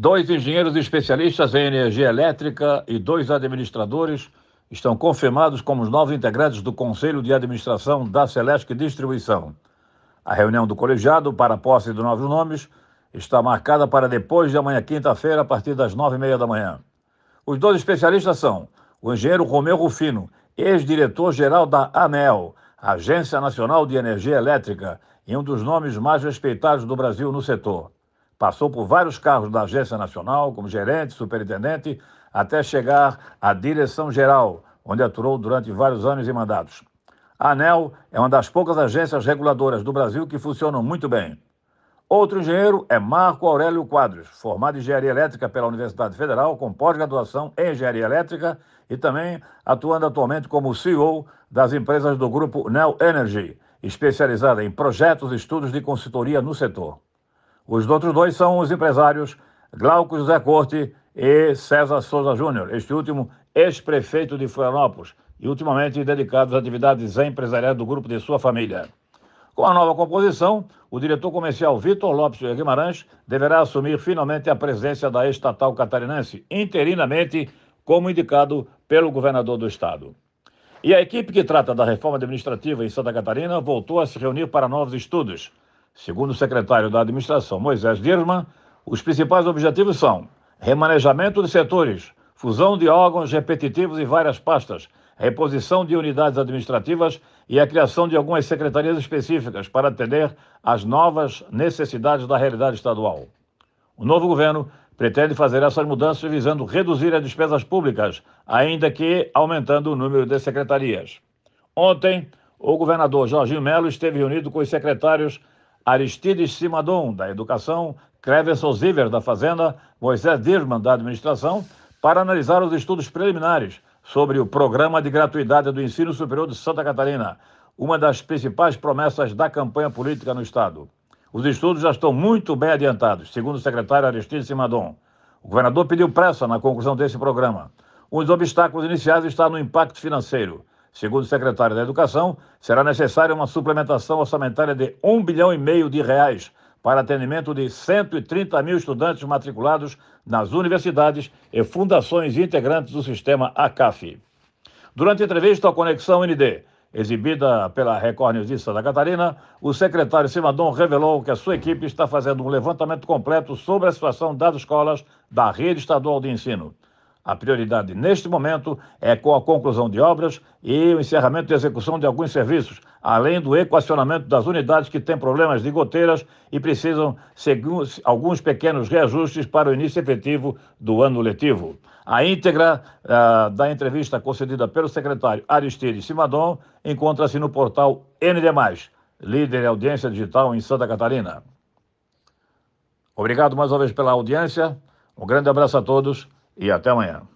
Dois engenheiros especialistas em energia elétrica e dois administradores estão confirmados como os novos integrantes do Conselho de Administração da Celeste Distribuição. A reunião do colegiado para a posse dos novos nomes está marcada para depois de amanhã, quinta-feira, a partir das nove e meia da manhã. Os dois especialistas são o engenheiro Romeu Rufino, ex-diretor-geral da ANEL, Agência Nacional de Energia Elétrica, e um dos nomes mais respeitados do Brasil no setor. Passou por vários cargos da Agência Nacional, como gerente, superintendente, até chegar à direção geral, onde atuou durante vários anos e mandatos. A ANEL é uma das poucas agências reguladoras do Brasil que funcionam muito bem. Outro engenheiro é Marco Aurélio Quadros, formado em Engenharia Elétrica pela Universidade Federal, com pós-graduação em Engenharia Elétrica e também atuando atualmente como CEO das empresas do grupo Nel Energy, especializada em projetos e estudos de consultoria no setor. Os outros dois são os empresários Glauco José Corte e César Souza Júnior, este último ex-prefeito de Florianópolis e ultimamente dedicado às atividades empresariais do grupo de sua família. Com a nova composição, o diretor comercial Vitor Lopes Guimarães deverá assumir finalmente a presença da estatal catarinense, interinamente, como indicado pelo governador do estado. E a equipe que trata da reforma administrativa em Santa Catarina voltou a se reunir para novos estudos. Segundo o secretário da Administração, Moisés Dirma, os principais objetivos são remanejamento de setores, fusão de órgãos repetitivos e várias pastas, reposição de unidades administrativas e a criação de algumas secretarias específicas para atender às novas necessidades da realidade estadual. O novo governo pretende fazer essas mudanças visando reduzir as despesas públicas, ainda que aumentando o número de secretarias. Ontem, o governador Jorginho Melo esteve reunido com os secretários Aristides Simadon, da Educação, Cleverson Ziver, da Fazenda, Moisés Dirman, da Administração, para analisar os estudos preliminares sobre o Programa de Gratuidade do Ensino Superior de Santa Catarina, uma das principais promessas da campanha política no Estado. Os estudos já estão muito bem adiantados, segundo o secretário Aristides Simadon. O governador pediu pressa na conclusão desse programa. Um dos obstáculos iniciais está no impacto financeiro. Segundo o secretário da Educação, será necessária uma suplementação orçamentária de um bilhão e meio de reais para atendimento de 130 mil estudantes matriculados nas universidades e fundações integrantes do sistema ACAF. Durante a entrevista à Conexão ND, exibida pela Record News de Santa Catarina, o secretário Simadon revelou que a sua equipe está fazendo um levantamento completo sobre a situação das escolas da rede estadual de ensino. A prioridade neste momento é com a conclusão de obras e o encerramento e execução de alguns serviços, além do equacionamento das unidades que têm problemas de goteiras e precisam seguir alguns pequenos reajustes para o início efetivo do ano letivo. A íntegra uh, da entrevista concedida pelo secretário Aristides Simadon encontra-se no portal ND+, líder em audiência digital em Santa Catarina. Obrigado mais uma vez pela audiência. Um grande abraço a todos e até amanhã.